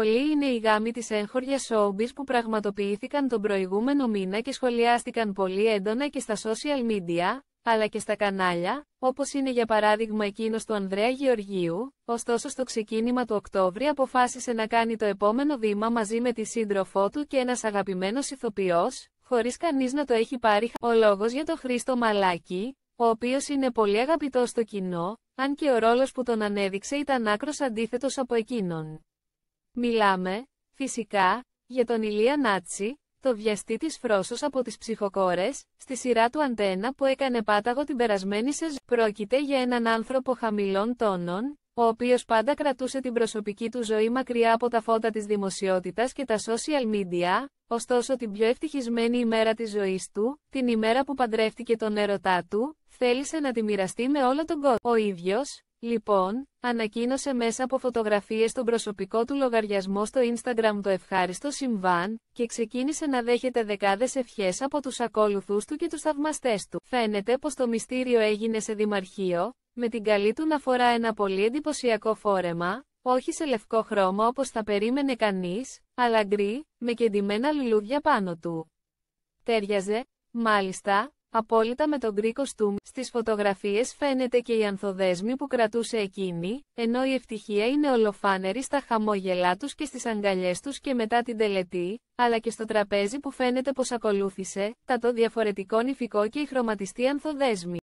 Πολλοί είναι οι γάμοι της έγχωριας showbiz που πραγματοποιήθηκαν τον προηγούμενο μήνα και σχολιάστηκαν πολύ έντονα και στα social media, αλλά και στα κανάλια, όπως είναι για παράδειγμα εκείνος του Ανδρέα Γεωργίου, ωστόσο στο ξεκίνημα του Οκτώβρη αποφάσισε να κάνει το επόμενο βήμα μαζί με τη σύντροφό του και ένας αγαπημένος ηθοποιός, χωρίς κανείς να το έχει πάρει ο λόγος για τον Χρήστο Μαλάκι, ο οποίος είναι πολύ αγαπητός στο κοινό, αν και ο ρόλος που τον ανέδειξε ήταν άκρος αντίθετος από εκείνον. Μιλάμε, φυσικά, για τον Ηλία Νάτσι, το βιαστή της Φρόσος από τις ψυχοκόρες, στη σειρά του αντένα που έκανε πάταγο την περασμένη σεζόν. Πρόκειται για έναν άνθρωπο χαμηλών τόνων, ο οποίος πάντα κρατούσε την προσωπική του ζωή μακριά από τα φώτα της δημοσιότητας και τα social media, ωστόσο την πιο ευτυχισμένη ημέρα της ζωής του, την ημέρα που παντρεύτηκε τον έρωτά του, θέλησε να τη μοιραστεί με όλο τον κόσμο. Ο ίδιος, Λοιπόν, ανακοίνωσε μέσα από φωτογραφίες τον προσωπικό του λογαριασμό στο Instagram το ευχάριστο συμβάν και ξεκίνησε να δέχεται δεκάδες ευχές από τους ακόλουθούς του και τους θαυμαστές του. Φαίνεται πως το μυστήριο έγινε σε δημαρχείο, με την καλή του να φορά ένα πολύ εντυπωσιακό φόρεμα, όχι σε λευκό χρώμα όπως θα περίμενε κανείς, αλλά γκρι, με κεντυμένα λουλούδια πάνω του. Τέριαζε, μάλιστα, Απόλυτα με τον γκρι κοστούμ, στις φωτογραφίες φαίνεται και η ανθοδέσμη που κρατούσε εκείνη, ενώ η ευτυχία είναι ολοφάνερη στα χαμόγελά τους και στις αγκαλιές τους και μετά την τελετή, αλλά και στο τραπέζι που φαίνεται πως ακολούθησε, τα το διαφορετικό νηφικό και η χρωματιστή ανθοδέσμη.